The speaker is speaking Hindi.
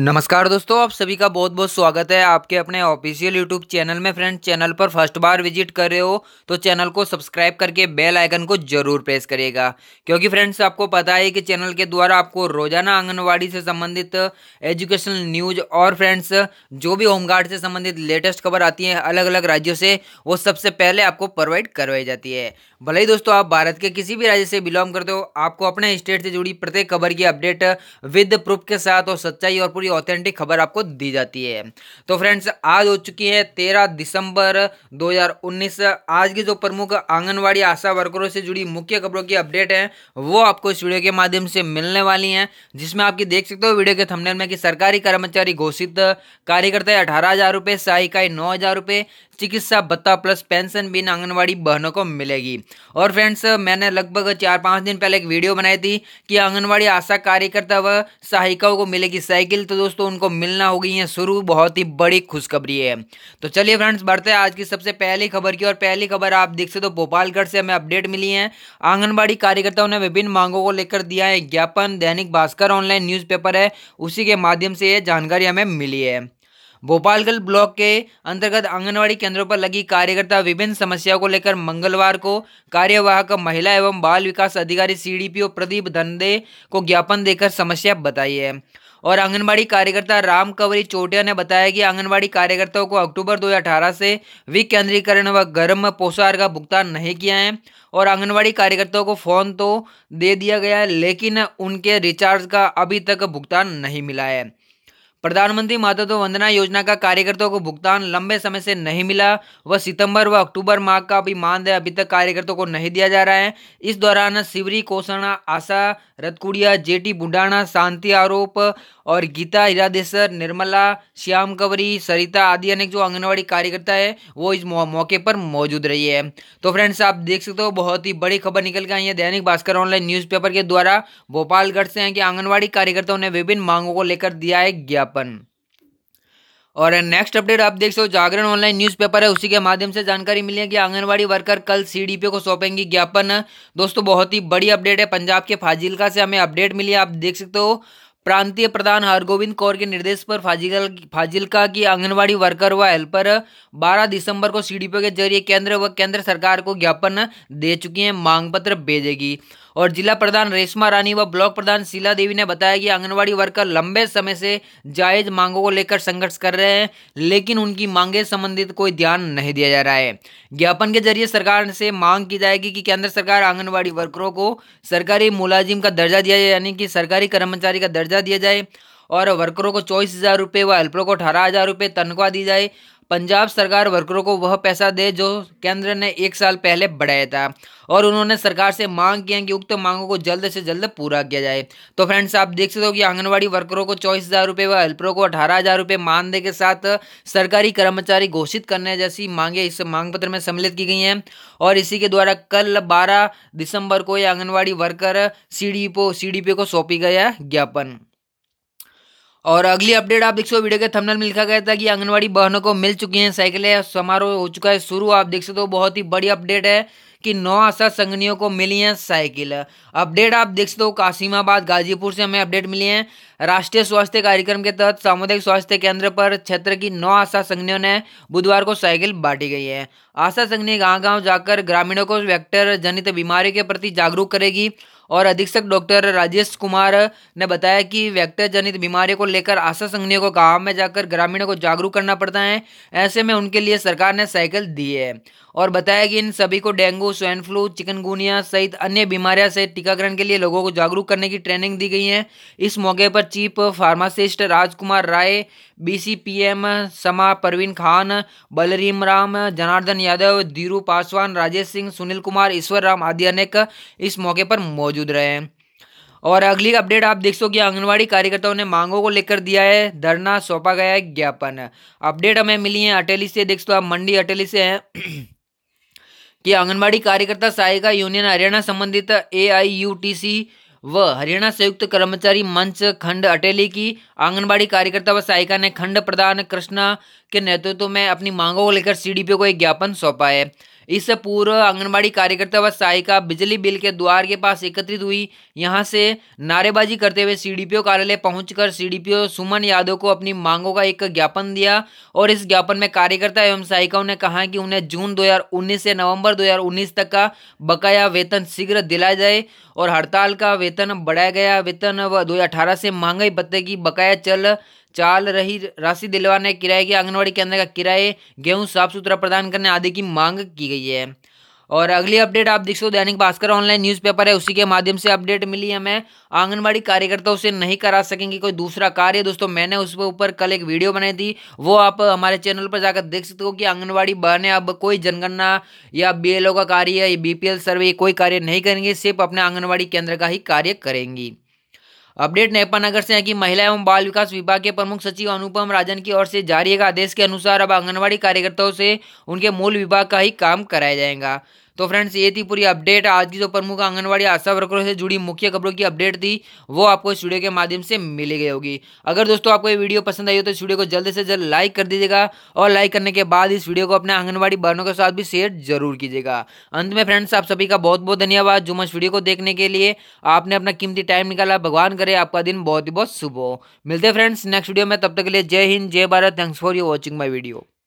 नमस्कार दोस्तों आप सभी का बहुत बहुत स्वागत है आपके अपने ऑफिशियल यूट्यूब चैनल में फ्रेंड चैनल पर फर्स्ट बार विजिट कर रहे हो तो चैनल को सब्सक्राइब करके बेल आइकन को जरूर प्रेस करिएगा क्योंकि फ्रेंड्स आपको पता है कि चैनल के द्वारा आपको रोजाना आंगनवाड़ी से संबंधित एजुकेशनल न्यूज और फ्रेंड्स जो भी होमगार्ड से संबंधित लेटेस्ट खबर आती है अलग अलग राज्यों से वो सबसे पहले आपको प्रोवाइड करवाई जाती है भले ही दोस्तों आप भारत के किसी भी राज्य से बिलोंग करते हो आपको अपने स्टेट से जुड़ी प्रत्येक खबर की अपडेट विद प्रूफ के साथ और सच्चाई और पूरी पूरी ऑथेंटिक खबर आपको दी जाती है तो फ्रेंड्स आज हो चुकी है तेरह दिसंबर 2019 आज की जो प्रमुख आंगनवाड़ी आशा वर्करों से जुड़ी मुख्य खबरों की अपडेट है वो आपको इस वीडियो के माध्यम से मिलने वाली है जिसमें आपकी देख सकते हो वीडियो के थंबनेल में कि सरकारी कर्मचारी घोषित कार्यकर्ता अठारह हज़ार रुपये सहायिकाई नौ हज़ार रुपये चिकित्सा भत्ता प्लस पेंशन बिन आंगनवाड़ी बहनों को मिलेगी और फ्रेंड्स मैंने लगभग चार पाँच दिन पहले एक वीडियो बनाई थी कि आंगनवाड़ी आशा कार्यकर्ता व सहायिकाओं को मिलेगी साइकिल तो दोस्तों उनको मिलना होगी ये शुरू बहुत ही बड़ी खुशखबरी है तो चलिए फ्रेंड्स बढ़ते हैं आज की सबसे पहली खबर की और पहली खबर आप देख सकते हो भोपालगढ़ से हमें अपडेट मिली है आंगनबाड़ी कार्यकर्ताओं ने विभिन्न मांगों को लेकर दिया है ज्ञापन दैनिक भास्कर ऑनलाइन न्यूज़पेपर है उसी के माध्यम से ये जानकारी हमें मिली है भोपालगंज ब्लॉक के अंतर्गत आंगनवाड़ी केंद्रों पर लगी कार्यकर्ता विभिन्न समस्याओं को लेकर मंगलवार को कार्यवाहक महिला एवं बाल विकास अधिकारी सीडीपीओ प्रदीप धनदे को ज्ञापन देकर समस्या बताई है और आंगनबाड़ी कार्यकर्ता राम कंवरी चोटिया ने बताया कि आंगनबाड़ी कार्यकर्ताओं को अक्टूबर 2018 से विकेंद्रीकरण व गर्म पोषाहार का भुगतान नहीं किया है और आंगनबाड़ी कार्यकर्ताओं को फ़ोन तो दे दिया गया है लेकिन उनके रिचार्ज का अभी तक भुगतान नहीं मिला है प्रधानमंत्री मातृत्व वंदना योजना का कार्यकर्ताओं को भुगतान लंबे समय से नहीं मिला वह सितंबर व अक्टूबर माह का भी मानदेय अभी तक कार्यकर्ताओं को नहीं दिया जा रहा है इस दौरान सिवरी कोसणा आशा रतकुड़िया जेटी बुडाना शांति आरोप और गीता इरादेसर निर्मला श्याम कंवरी सरिता आदि अनेक जो आंगनबाड़ी कार्यकर्ता है वो इस मौके पर मौजूद रही है तो फ्रेंड्स आप देख सकते हो बहुत ही बड़ी खबर निकल के आई है दैनिक भास्कर ऑनलाइन न्यूज़पेपर के द्वारा भोपालगढ़ से हैं कि आंगनबाड़ी कार्यकर्ताओं ने विभिन्न मांगों को लेकर दिया है ज्ञापन विज्ञापन और नेक्स्ट अपडेट आप देख सकते हो जागरण ऑनलाइन न्यूज़पेपर है उसी के माध्यम से जानकारी मिली है कि आंगनवाड़ी वर्कर कल सीडीपीओ को सौंपेंगी ज्ञापन दोस्तों बहुत ही बड़ी अपडेट है पंजाब के फाजिलका से हमें अपडेट मिली है आप देख सकते हो प्रांतीय प्रधान हरगोविंद कौर के निर्देश पर फाजिल फाजिलका की आंगनवाड़ी वर्कर व हेल्पर 12 दिसंबर को सी के जरिए केंद्र व केंद्र सरकार को ज्ञापन दे चुकी है मांग पत्र भेजेगी और जिला प्रधान रेशमा रानी व ब्लॉक प्रधान शीला देवी ने बताया कि आंगनबाड़ी वर्कर लंबे समय से जायज मांगों को लेकर संघर्ष कर रहे हैं लेकिन उनकी मांगे संबंधित कोई ध्यान नहीं दिया जा रहा है ज्ञापन के जरिए सरकार से मांग की जाएगी कि केंद्र सरकार आंगनबाड़ी वर्करों को सरकारी मुलाजिम का दर्जा दिया जाए यानी कि सरकारी कर्मचारी का दर्जा दिया जाए और वर्करों को चौबीस हज़ार रुपये व हेल्परों को अठारह हज़ार रुपये तनख्वाह दी जाए पंजाब सरकार वर्करों को वह पैसा दे जो केंद्र ने एक साल पहले बढ़ाया था और उन्होंने सरकार से मांग की है कि उक्त मांगों को जल्द से जल्द पूरा किया जाए तो फ्रेंड्स आप देख सकते हो कि आंगनबाड़ी वर्करों को चौबीस हज़ार रुपये व हेल्परों को अठारह हज़ार रुपये मानदेय के साथ सरकारी कर्मचारी घोषित करने जैसी मांगे इस मांग पत्र में सम्मिलित की गई हैं और इसी के द्वारा कल बारह दिसंबर को ये आंगनबाड़ी वर्कर सी डी पो सी डी को सौंपी गया ज्ञापन और अगली अपडेट आप देख सकते हो वीडियो के थंबनेल में लिखा गया था कि आंगनवाड़ी बहनों को मिल चुकी हैं साइकिलें समारोह हो चुका है शुरू आप देख सकते हो बहुत ही बड़ी अपडेट है कि नौ आशा संगनियों को मिली हैं साइकिल अपडेट आप देख सकते हो कासिमाबाद गाजीपुर से हमें अपडेट मिली है राष्ट्रीय स्वास्थ्य कार्यक्रम के तहत सामुदायिक स्वास्थ्य केंद्र पर क्षेत्र की नौ आशा संगनियों ने बुधवार को साइकिल बांटी गई है आशा संगनी गाँव गाँव जाकर ग्रामीणों को वेक्टर जनित बीमारी के प्रति जागरूक करेगी और अधीक्षक डॉक्टर राजेश कुमार ने बताया कि वेक्टर जनित बीमारी को लेकर आशा संघनियों को गांव में जाकर ग्रामीणों को जागरूक करना पड़ता है ऐसे में उनके लिए सरकार ने साइकिल दी है और बताया कि इन सभी को डेंगू स्वाइन फ्लू चिकनगुनिया सहित अन्य बीमारियां से टीकाकरण के लिए लोगों को जागरूक करने की ट्रेनिंग दी गई है इस मौके पर chief pharmacist Rajkumar Rai BCPM Sama Parveen Khan बलरीम Ram Janardan Yadav Dhiru Paswan Rajesh Singh Sunil Kumar ईश्वर राम आदि अनेक इस मौके पर मौजूद रहे और अगली अपडेट आप देख सको कि आंगनवाड़ी कार्यकर्ताओं ने मांगों को लेकर दिया है धरना सौंपा गया है ज्ञापन अपडेट हमें मिली है अटेली से देख सो आप मंडी अटेली से हैं कि आंगनबाड़ी कार्यकर्ता सहायिका यूनियन हरियाणा संबंधित ए आई यू टी सी व हरियाणा संयुक्त कर्मचारी मंच खंड अटेली की आंगनबाड़ी कार्यकर्ता व सहायिका ने खंड प्रधान कृष्णा के नेतृत्व में अपनी मांगों को लेकर सीडीपीओ को एक ज्ञापन सौंपा है इससे पूर्व आंगनबाड़ी कार्यकर्ता व सहायिका बिजली बिल के द्वार के पास एकत्रित हुई यहां से नारेबाजी करते हुए सीडीपीओ कार्यालय पहुंचकर सीडीपीओ सुमन यादव को अपनी मांगों का एक ज्ञापन दिया और इस ज्ञापन में कार्यकर्ता एवं सहायिकाओं ने कहा कि उन्हें जून दो से नवम्बर दो तक का बकाया वेतन शीघ्र दिलाया जाए और हड़ताल का वेतन बढ़ाया गया वेतन व 2018 से महंगाई भत्ते की बकाया चल चाल रही राशि दिलवाने किराए की आंगनबाड़ी केंद्र का किराए गेहूं साफ सुथरा प्रदान करने आदि की मांग की गई है और अगली अपडेट आप देख सो दैनिक भास्कर ऑनलाइन न्यूज़पेपर है उसी के माध्यम से अपडेट मिली हमें आंगनबाड़ी कार्यकर्ताओं से नहीं करा सकेंगे कोई दूसरा कार्य दोस्तों मैंने उस पर ऊपर कल एक वीडियो बनाई थी वो आप हमारे चैनल पर जाकर देख सकते हो कि आंगनबाड़ी बहने अब कोई जनगणना या बी का कार्य या बी सर्वे कोई कार्य नहीं करेंगे सिर्फ अपने आंगनबाड़ी केंद्र का ही कार्य करेंगी अपडेट नेपानगर से है कि महिला एवं बाल विकास विभाग के प्रमुख सचिव अनुपम राजन की ओर से जारी एक आदेश के अनुसार अब आंगनबाड़ी कार्यकर्ताओं से उनके मूल विभाग का ही काम कराया जाएगा तो फ्रेंड्स ये थी पूरी अपडेट आज की जो प्रमुख आंगनबाड़ी आशा वर्करों से जुड़ी मुख्य खबरों की अपडेट थी वो आपको इस वीडियो के माध्यम से मिली गई होगी अगर दोस्तों आपको ये वीडियो पसंद आई हो तो इस वीडियो को जल्द से जल्द लाइक कर दीजिएगा और लाइक करने के बाद इस वीडियो को अपने आंगनबाड़ी बहनों के साथ भी शेयर जरूर कीजिएगा अंत में फ्रेंड्स आप सभी का बहुत बहुत धन्यवाद जुम्मन वीडियो को देखने के लिए आपने अपना कीमती टाइम निकाला भगवान करे आपका दिन बहुत ही बहुत शुभ हो मिलते फ्रेंड्स नेक्स्ट वीडियो में तब तक के लिए जय हिंद जय Bharat thanks for you watching my video